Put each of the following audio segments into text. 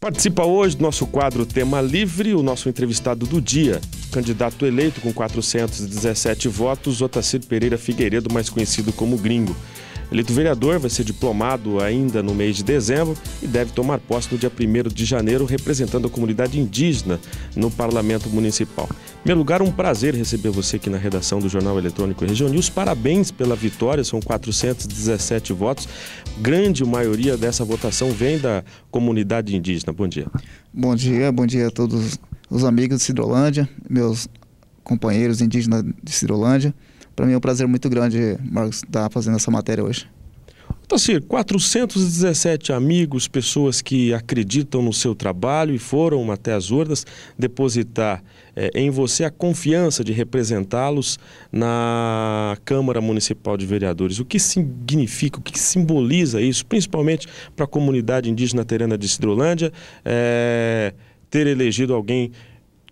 Participa hoje do nosso quadro Tema Livre, o nosso entrevistado do dia, candidato eleito com 417 votos, Otacílio Pereira Figueiredo, mais conhecido como Gringo. Eleito é vereador, vai ser diplomado ainda no mês de dezembro e deve tomar posse no dia 1 de janeiro, representando a comunidade indígena no Parlamento Municipal. Em primeiro lugar, um prazer receber você aqui na redação do Jornal Eletrônico Região News. Parabéns pela vitória, são 417 votos. Grande maioria dessa votação vem da comunidade indígena. Bom dia. Bom dia, bom dia a todos os amigos de Cidrolândia, meus companheiros indígenas de Cidrolândia para mim é um prazer muito grande, Marcos, estar tá fazendo essa matéria hoje. Tacir, 417 amigos, pessoas que acreditam no seu trabalho e foram até as urnas depositar eh, em você a confiança de representá-los na Câmara Municipal de Vereadores. O que significa, o que simboliza isso, principalmente para a comunidade indígena terana de Cidrolândia, eh, ter elegido alguém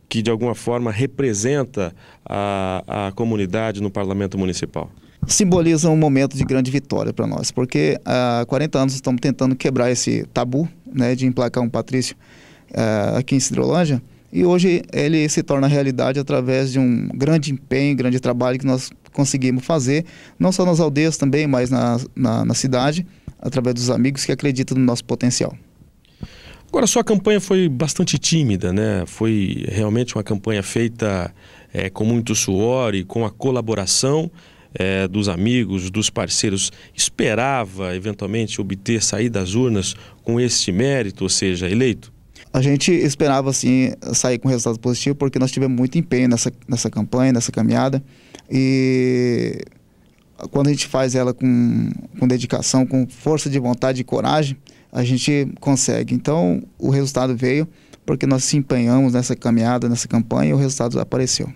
que de alguma forma representa a, a comunidade no parlamento municipal? Simboliza um momento de grande vitória para nós, porque há 40 anos estamos tentando quebrar esse tabu né, de emplacar um Patrício uh, aqui em Cidrolândia, e hoje ele se torna realidade através de um grande empenho, grande trabalho que nós conseguimos fazer, não só nas aldeias também, mas na, na, na cidade, através dos amigos que acreditam no nosso potencial. Agora, sua campanha foi bastante tímida, né? Foi realmente uma campanha feita é, com muito suor e com a colaboração é, dos amigos, dos parceiros. Esperava, eventualmente, obter sair das urnas com este mérito, ou seja, eleito? A gente esperava, assim, sair com resultado positivo, porque nós tivemos muito empenho nessa, nessa campanha, nessa caminhada. E quando a gente faz ela com, com dedicação, com força de vontade e coragem, a gente consegue. Então, o resultado veio porque nós se empenhamos nessa caminhada, nessa campanha e o resultado apareceu.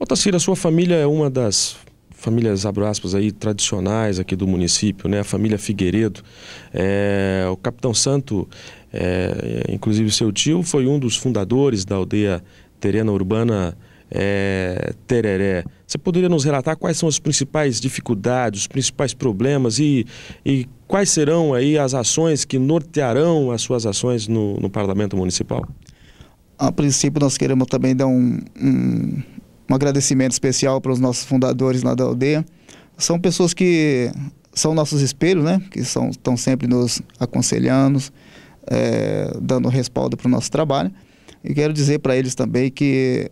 Ô a sua família é uma das famílias, abro aspas aí, tradicionais aqui do município, né? A família Figueiredo. É, o Capitão Santo, é, inclusive seu tio, foi um dos fundadores da aldeia Terena Urbana é, tereré. Você poderia nos relatar quais são as principais dificuldades, os principais problemas e, e quais serão aí as ações que nortearão as suas ações no, no Parlamento Municipal? A princípio, nós queremos também dar um, um, um agradecimento especial para os nossos fundadores lá da aldeia. São pessoas que são nossos espelhos, né? Que são, estão sempre nos aconselhando, é, dando respaldo para o nosso trabalho. E quero dizer para eles também que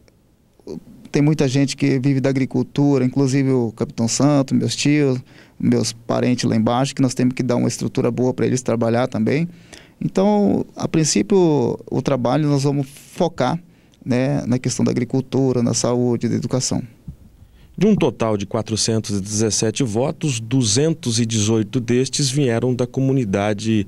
tem muita gente que vive da agricultura, inclusive o Capitão Santo, meus tios, meus parentes lá embaixo, que nós temos que dar uma estrutura boa para eles trabalhar também. Então, a princípio, o trabalho nós vamos focar né, na questão da agricultura, na saúde, da educação. De um total de 417 votos, 218 destes vieram da comunidade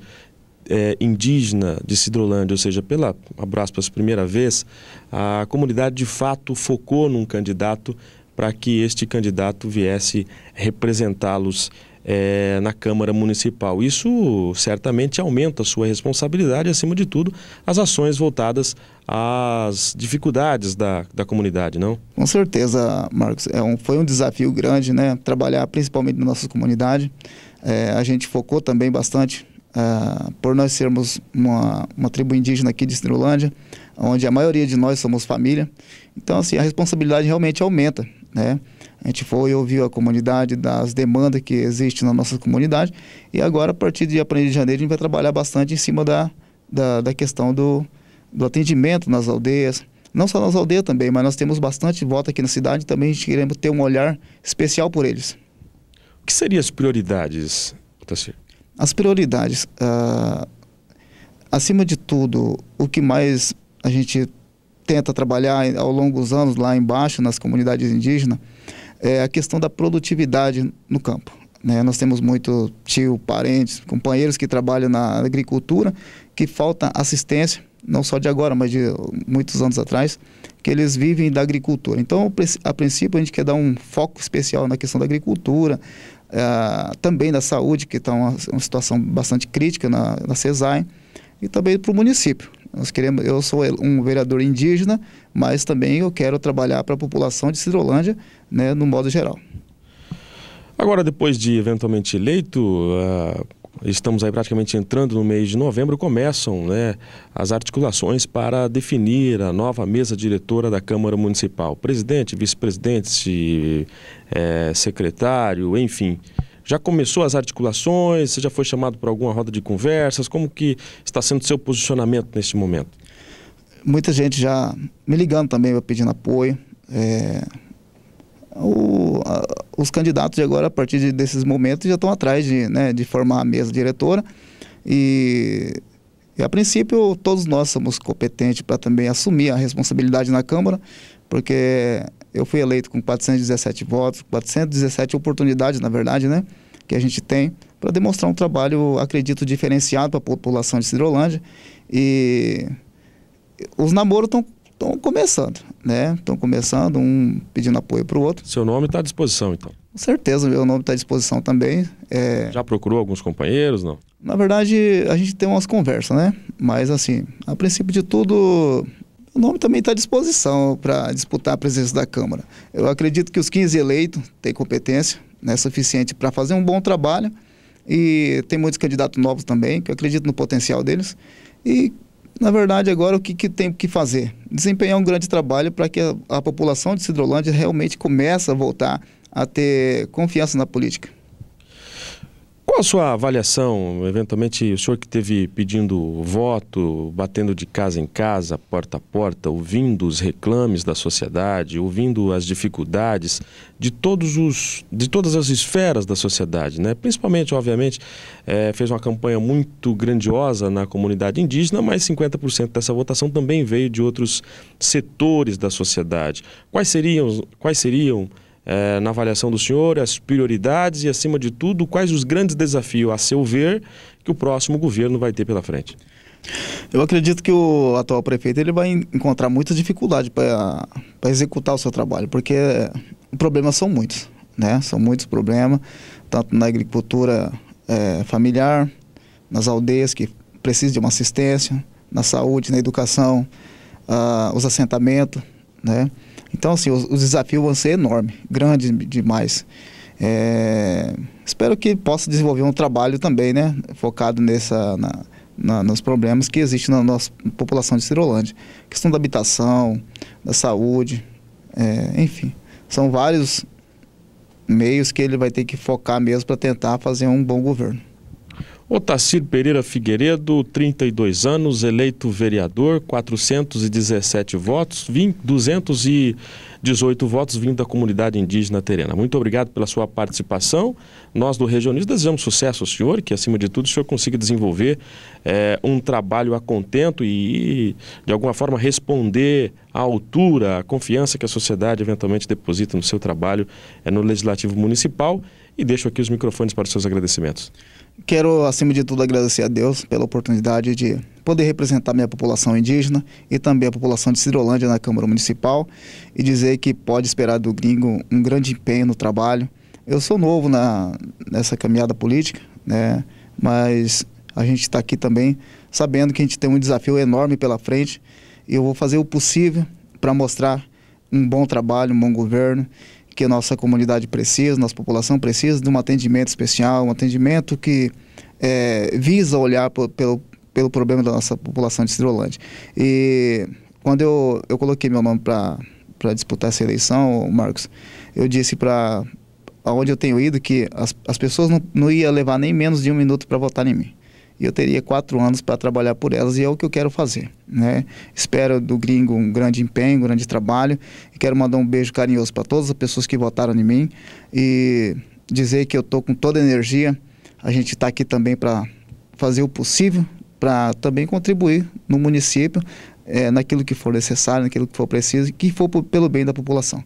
é, indígena de Sidrolândia, ou seja, pela abraço pela primeira vez, a comunidade de fato focou num candidato para que este candidato viesse representá-los é, na Câmara Municipal. Isso certamente aumenta a sua responsabilidade, acima de tudo, as ações voltadas às dificuldades da, da comunidade, não? Com certeza, Marcos. É um, foi um desafio grande, né? Trabalhar principalmente na nossa comunidade. É, a gente focou também bastante uh, por nós sermos uma, uma tribo indígena aqui de Cinderolândia, onde a maioria de nós somos família, então assim, a responsabilidade realmente aumenta, né? A gente foi e ouviu a comunidade das demandas que existem na nossa comunidade e agora, a partir de 1 de janeiro, a gente vai trabalhar bastante em cima da, da, da questão do, do atendimento nas aldeias, não só nas aldeias também, mas nós temos bastante voto aqui na cidade também a gente queremos ter um olhar especial por eles. O que seriam as prioridades, Otacir? As prioridades. Uh, acima de tudo, o que mais a gente tenta trabalhar ao longo dos anos lá embaixo, nas comunidades indígenas, é a questão da produtividade no campo. Né? Nós temos muito tio, parentes, companheiros que trabalham na agricultura, que falta assistência, não só de agora, mas de muitos anos atrás, que eles vivem da agricultura. Então, a princípio, a gente quer dar um foco especial na questão da agricultura, é, também da saúde, que está uma, uma, situação bastante crítica na, na CESAI, e também para o município. Nós queremos, eu sou um vereador indígena, mas também eu quero trabalhar para a população de Cidrolândia, né, no modo geral. Agora, depois de eventualmente eleito, uh estamos aí praticamente entrando no mês de novembro, começam né, as articulações para definir a nova mesa diretora da Câmara Municipal. Presidente, vice-presidente, é, secretário, enfim. Já começou as articulações? Você já foi chamado para alguma roda de conversas? Como que está sendo seu posicionamento neste momento? Muita gente já me ligando também, pedindo apoio. É, o, a, os candidatos de agora, a partir de, desses momentos, já estão atrás de, né, de formar a mesa diretora. E, e, a princípio, todos nós somos competentes para também assumir a responsabilidade na Câmara, porque eu fui eleito com 417 votos, 417 oportunidades, na verdade, né, que a gente tem para demonstrar um trabalho, acredito, diferenciado para a população de Cidrolândia. E os namoros estão estão começando, né? Estão começando, um pedindo apoio para o outro. Seu nome está à disposição, então? Com certeza, meu nome está à disposição também. É... Já procurou alguns companheiros, não? Na verdade, a gente tem umas conversas, né? Mas, assim, a princípio de tudo, o nome também está à disposição para disputar a presença da Câmara. Eu acredito que os 15 eleitos têm competência né, suficiente para fazer um bom trabalho e tem muitos candidatos novos também, que eu acredito no potencial deles. E na verdade, agora o que, que tem que fazer? Desempenhar um grande trabalho para que a, a população de Cidrolândia realmente comece a voltar a ter confiança na política. Qual a sua avaliação, eventualmente, o senhor que teve pedindo voto, batendo de casa em casa, porta a porta, ouvindo os reclames da sociedade, ouvindo as dificuldades de todos os, de todas as esferas da sociedade, né? Principalmente, obviamente, é, fez uma campanha muito grandiosa na comunidade indígena, mas 50% dessa votação também veio de outros setores da sociedade. Quais seriam, quais seriam é, na avaliação do senhor, as prioridades e, acima de tudo, quais os grandes desafios, a seu ver, que o próximo governo vai ter pela frente? Eu acredito que o atual prefeito ele vai encontrar muita dificuldade para executar o seu trabalho, porque problemas são muitos, né? São muitos problemas, tanto na agricultura é, familiar, nas aldeias que precisam de uma assistência, na saúde, na educação, ah, os assentamentos, né? Então, assim, os, desafios vão ser enormes, grandes demais. É, espero que possa desenvolver um trabalho também, né? Focado nessa, na, na, nos problemas que existem na nossa população de Cirolândia. Questão da habitação, da saúde, é, enfim. São vários meios que ele vai ter que focar mesmo para tentar fazer um bom governo. Otacílio Pereira Figueiredo, 32 anos, eleito vereador, 417 votos, 20, 218 votos vindo da comunidade indígena terena. Muito obrigado pela sua participação. Nós do Regionista desejamos sucesso ao senhor, que acima de tudo o senhor consiga desenvolver é, um trabalho a contento e, de alguma forma, responder à altura, à confiança que a sociedade eventualmente deposita no seu trabalho é, no Legislativo Municipal. E deixo aqui os microfones para os seus agradecimentos. Quero, acima de tudo, agradecer a Deus pela oportunidade de poder representar minha população indígena e também a população de Cirolândia na Câmara Municipal e dizer que pode esperar do gringo um grande empenho no trabalho. Eu sou novo na, nessa caminhada política, né? mas a gente está aqui também sabendo que a gente tem um desafio enorme pela frente e eu vou fazer o possível para mostrar um bom trabalho, um bom governo que a nossa comunidade precisa, nossa população precisa de um atendimento especial, um atendimento que é, visa olhar pelo, pelo problema da nossa população de Cirolândia. E quando eu, eu coloquei meu nome para disputar essa eleição, Marcos, eu disse para aonde eu tenho ido que as, as pessoas não, não iam levar nem menos de um minuto para votar em mim e eu teria quatro anos para trabalhar por elas e é o que eu quero fazer. Né? Espero do gringo um grande empenho, um grande trabalho. E quero mandar um beijo carinhoso para todas as pessoas que votaram em mim e dizer que eu estou com toda a energia. A gente está aqui também para fazer o possível para também contribuir no município é, naquilo que for necessário, naquilo que for preciso, e que for pelo bem da população.